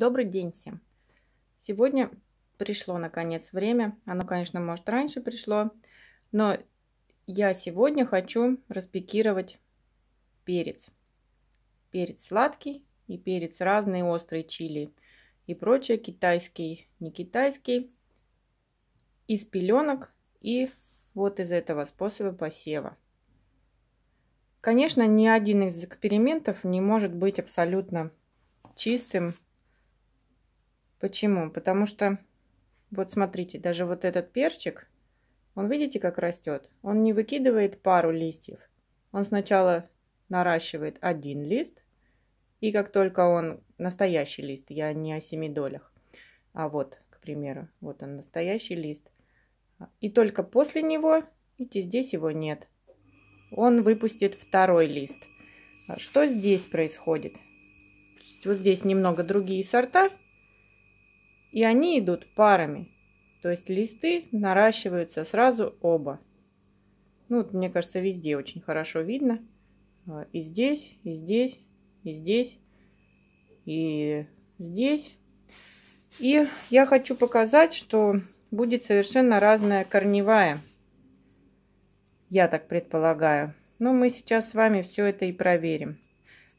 Добрый день всем! Сегодня пришло наконец время. Оно, конечно, может раньше пришло, но я сегодня хочу распекировать перец. Перец сладкий и перец разный острый чили и прочее, китайский, не китайский, из пеленок и вот из этого способа посева. Конечно, ни один из экспериментов не может быть абсолютно чистым Почему? Потому что, вот смотрите, даже вот этот перчик, он видите, как растет? Он не выкидывает пару листьев. Он сначала наращивает один лист, и как только он настоящий лист, я не о семи долях, а вот, к примеру, вот он настоящий лист. И только после него, видите, здесь его нет. Он выпустит второй лист. Что здесь происходит? Вот здесь немного другие сорта, и они идут парами, то есть листы наращиваются сразу оба. Ну, вот, мне кажется, везде очень хорошо видно. А, и здесь, и здесь, и здесь, и здесь. И я хочу показать, что будет совершенно разная корневая. Я так предполагаю. Но мы сейчас с вами все это и проверим.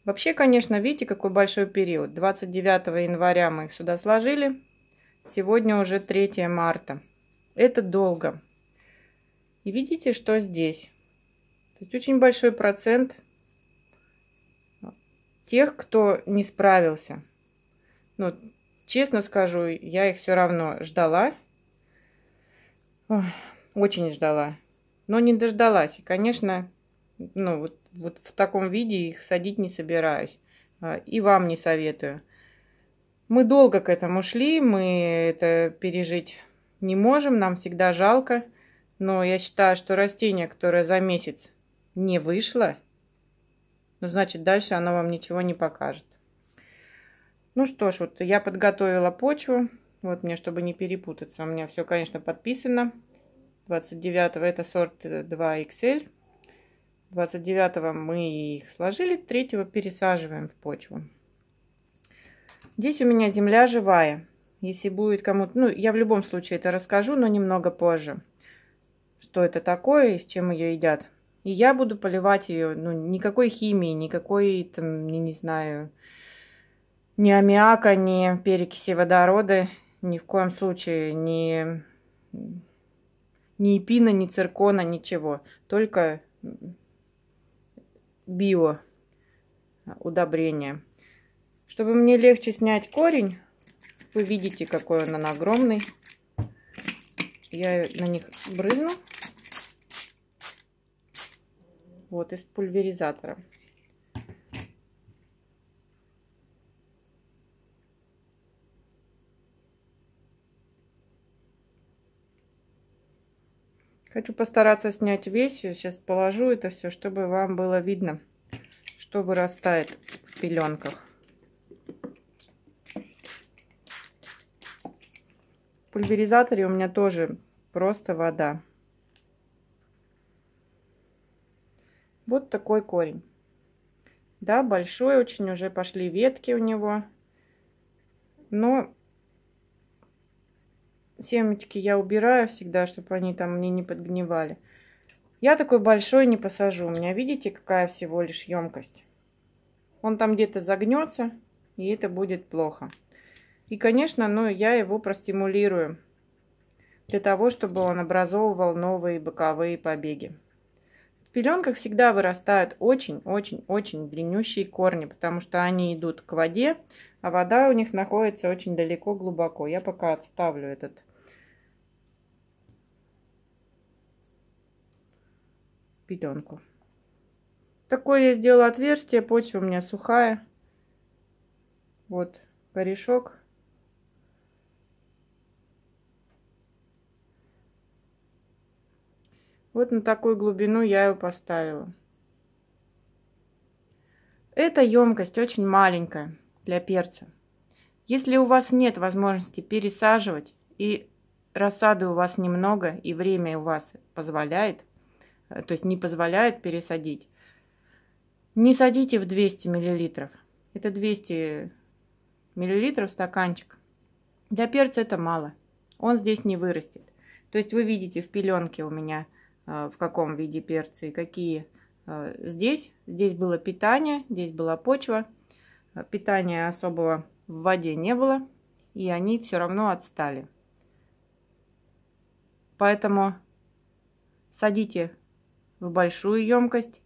Вообще, конечно, видите, какой большой период. 29 января мы их сюда сложили. Сегодня уже 3 марта. Это долго. И видите, что здесь? То очень большой процент тех, кто не справился. Ну, честно скажу, я их все равно ждала. очень ждала. Но не дождалась. И, конечно, ну, вот, вот в таком виде их садить не собираюсь. А, и вам не советую. Мы долго к этому шли, мы это пережить не можем, нам всегда жалко. Но я считаю, что растение, которое за месяц не вышло, ну, значит, дальше оно вам ничего не покажет. Ну что ж, вот я подготовила почву. Вот мне, чтобы не перепутаться, у меня все, конечно, подписано. 29 го это сорт 2XL. 29 го мы их сложили, 3 го пересаживаем в почву. Здесь у меня земля живая. Если будет кому-то... Ну, я в любом случае это расскажу, но немного позже. Что это такое и с чем ее едят. И я буду поливать ее, ну, никакой химии, никакой, там, я не знаю, ни аммиака, ни перекиси водорода, ни в коем случае, ни, ни эпина, ни циркона, ничего. Только био удобрения. Чтобы мне легче снять корень, вы видите, какой он, он огромный. Я на них брызну. Вот, из пульверизатора. Хочу постараться снять весь. Сейчас положу это все, чтобы вам было видно, что вырастает в пеленках. пульверизаторе у меня тоже просто вода. Вот такой корень. Да, большой очень, уже пошли ветки у него. Но семечки я убираю всегда, чтобы они там мне не подгнивали. Я такой большой не посажу. У меня, видите, какая всего лишь емкость. Он там где-то загнется, и это будет плохо. И, конечно, ну, я его простимулирую для того, чтобы он образовывал новые боковые побеги. В пеленках всегда вырастают очень-очень-очень длиннющие корни, потому что они идут к воде, а вода у них находится очень далеко, глубоко. Я пока отставлю этот пеленку. Такое я сделала отверстие, почва у меня сухая. Вот корешок Вот на такую глубину я ее поставила. Эта емкость очень маленькая для перца. Если у вас нет возможности пересаживать и рассады у вас немного и время у вас позволяет, э, то есть не позволяет пересадить, не садите в 200 мл. Это 200 мл стаканчик. Для перца это мало. Он здесь не вырастет. То есть вы видите в пеленке у меня – а, в каком виде перцы и какие а, здесь. Здесь было питание, здесь была почва. А, питания особого в воде не было, и они все равно отстали. Поэтому садите в большую емкость.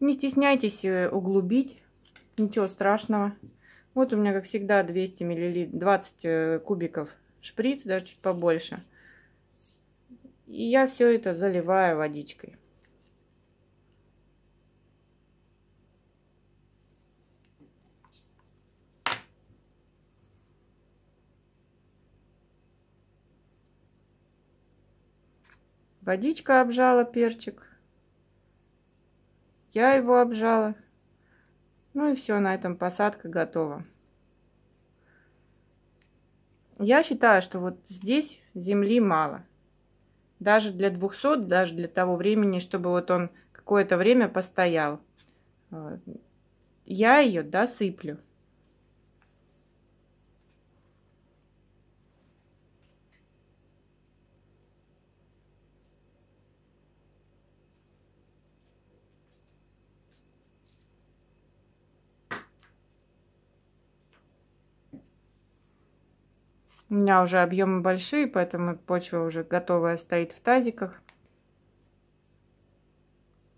Не стесняйтесь э, углубить, ничего страшного. Вот у меня, как всегда, 200 миллилитров, 20 кубиков шприц, даже чуть побольше – и я все это заливаю водичкой. Водичка обжала перчик. Я его обжала. Ну и все, на этом посадка готова. Я считаю, что вот здесь земли мало даже для 200, даже для того времени, чтобы вот он какое-то время постоял. Э, я ее досыплю. У меня уже объемы большие, поэтому почва уже готовая стоит в тазиках.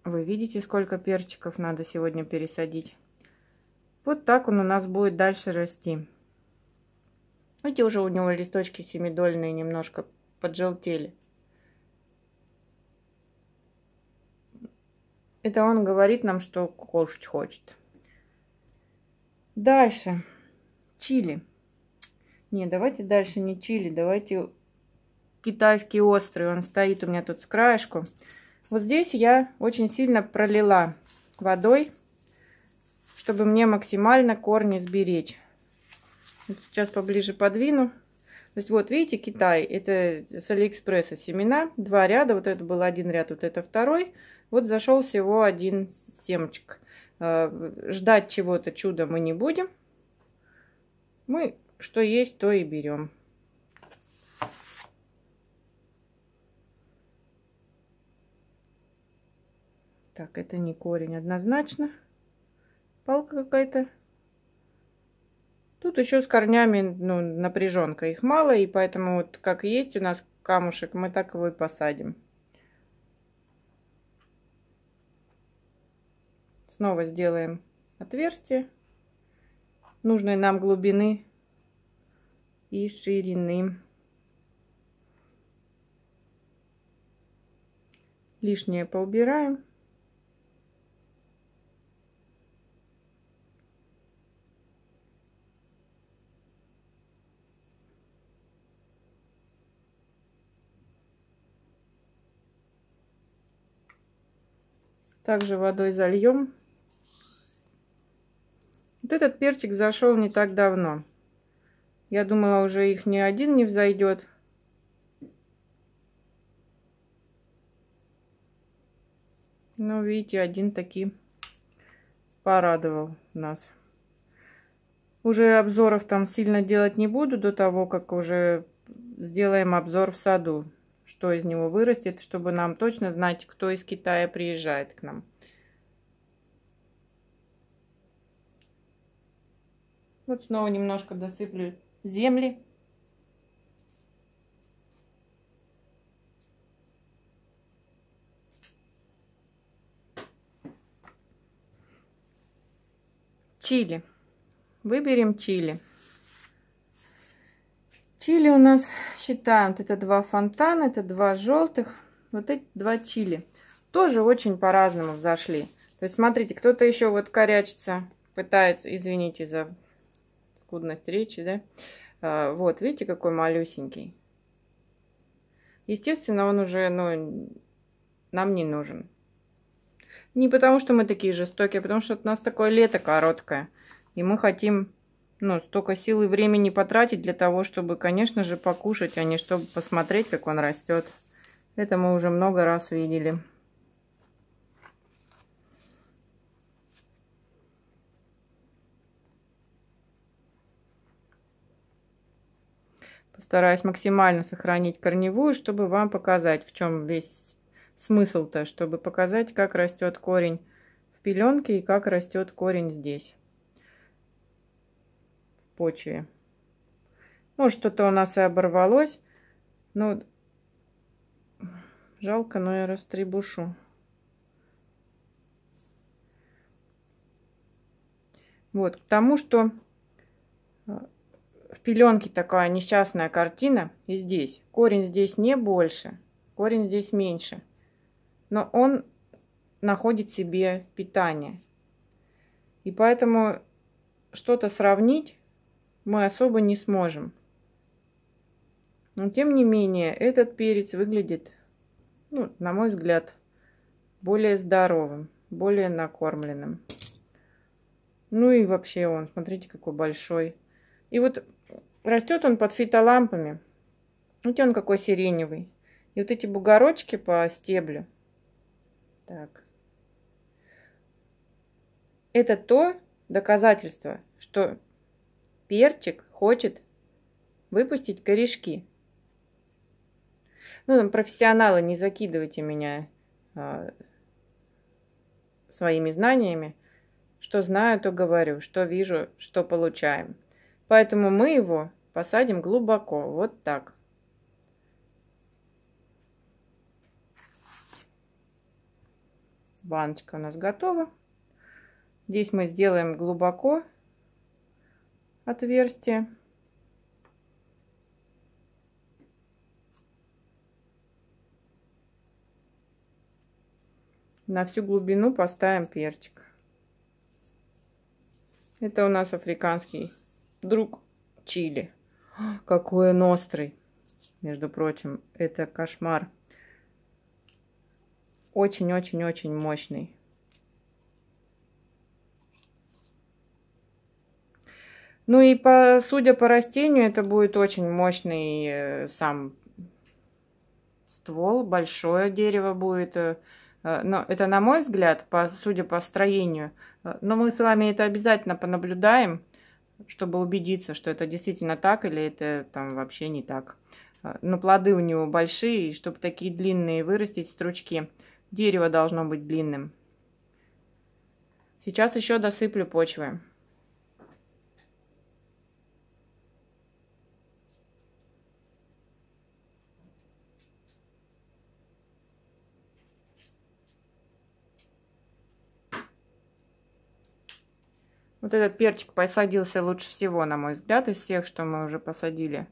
Вы видите, сколько перчиков надо сегодня пересадить. Вот так он у нас будет дальше расти. Видите, уже у него листочки семидольные немножко поджелтели. Это он говорит нам, что кушать хочет. Дальше. Чили. Не, давайте дальше не чили, давайте китайский острый. Он стоит у меня тут с краешку. Вот здесь я очень сильно пролила водой, чтобы мне максимально корни сберечь. Вот сейчас поближе подвину. То есть вот видите, Китай, это с Алиэкспресса семена, два ряда, вот это был один ряд, вот это второй. Вот зашел всего один семечек. Э, ждать чего-то чуда мы не будем. Мы что есть, то и берем. Так, это не корень однозначно. Палка какая-то. Тут еще с корнями ну, напряженка. Их мало, и поэтому вот как есть у нас камушек, мы так его и посадим. Снова сделаем отверстие нужной нам глубины и ширины. Лишнее поубираем. Также водой зальем. Вот этот перчик зашел не так давно. Я думала, уже их ни один не взойдет. Но, ну, видите, один таки порадовал нас. Уже обзоров там сильно делать не буду до того, как уже сделаем обзор в саду. Что из него вырастет, чтобы нам точно знать, кто из Китая приезжает к нам. Вот снова немножко досыплю земли. Чили. Выберем чили. Чили у нас, считаем, вот это два фонтана, это два желтых. Вот эти два чили. Тоже очень по-разному взошли. То есть, смотрите, кто-то еще вот корячится, пытается, извините за скудность речи, да. А, вот, видите, какой малюсенький. Естественно, он уже, ну, нам не нужен. Не потому, что мы такие жестокие, а потому что у нас такое лето короткое. И мы хотим, ну, столько сил и времени потратить для того, чтобы, конечно же, покушать, а не чтобы посмотреть, как он растет. Это мы уже много раз видели. Стараюсь максимально сохранить корневую, чтобы вам показать, в чем весь смысл-то, чтобы показать, как растет корень в пеленке и как растет корень здесь, в почве. Может, что-то у нас и оборвалось, но жалко, но я растребушу. Вот, к тому, что а, в пеленке такая несчастная картина. И здесь. Корень здесь не больше. Корень здесь меньше. Но он находит себе питание. И поэтому что-то сравнить мы особо не сможем. Но тем не менее, этот перец выглядит, ну, на мой взгляд, более здоровым, более накормленным. Ну и вообще он, смотрите, какой большой. И вот Растет он под фитолампами. Видите, он какой сиреневый. И вот эти бугорочки по стеблю. Так. Это то доказательство, что перчик хочет выпустить корешки. Ну, профессионалы, не закидывайте меня э, своими знаниями. Что знаю, то говорю, что вижу, что получаем. Поэтому мы его посадим глубоко, вот так. Баночка у нас готова. Здесь мы сделаем глубоко отверстие. На всю глубину поставим перчик. Это у нас африканский друг чили. Какой он острый. Между прочим, это кошмар. Очень-очень-очень мощный. Ну и по, судя по растению, это будет очень мощный э, сам ствол, большое дерево будет. Э, э, но это на мой взгляд, по, судя по строению. Но мы с вами это обязательно понаблюдаем чтобы убедиться, что это действительно так или это там вообще не так. А, но плоды у него большие, и чтобы такие длинные вырастить стручки, дерево должно быть длинным. Сейчас еще досыплю почвы. Вот этот перчик посадился лучше всего, на мой взгляд, из всех, что мы уже посадили.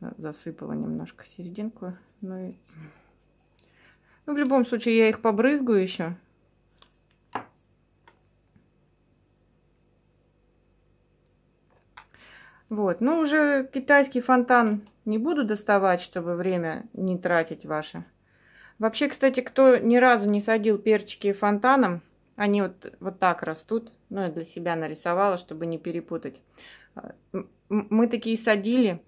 Засыпала немножко серединку. Ну, и... ну в любом случае, я их побрызгаю еще. Вот, ну уже китайский фонтан не буду доставать, чтобы время не тратить ваше. Вообще, кстати, кто ни разу не садил перчики фонтаном, они вот, вот так растут. Ну, я для себя нарисовала, чтобы не перепутать. А, мы такие садили.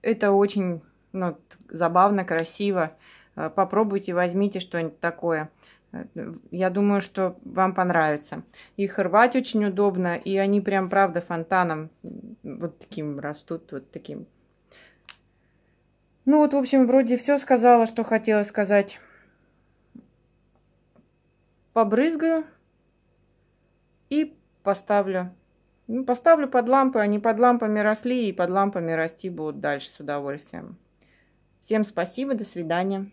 Это очень ну, забавно, красиво. А, попробуйте, возьмите что-нибудь такое. А, я думаю, что вам понравится. Их рвать очень удобно, и они прям, правда, фонтаном вот таким растут, вот таким. Ну вот, в общем, вроде все сказала, что хотела сказать побрызгаю и поставлю. Ну, поставлю под лампы, они под лампами росли и под лампами расти будут дальше с удовольствием. Всем спасибо, до свидания.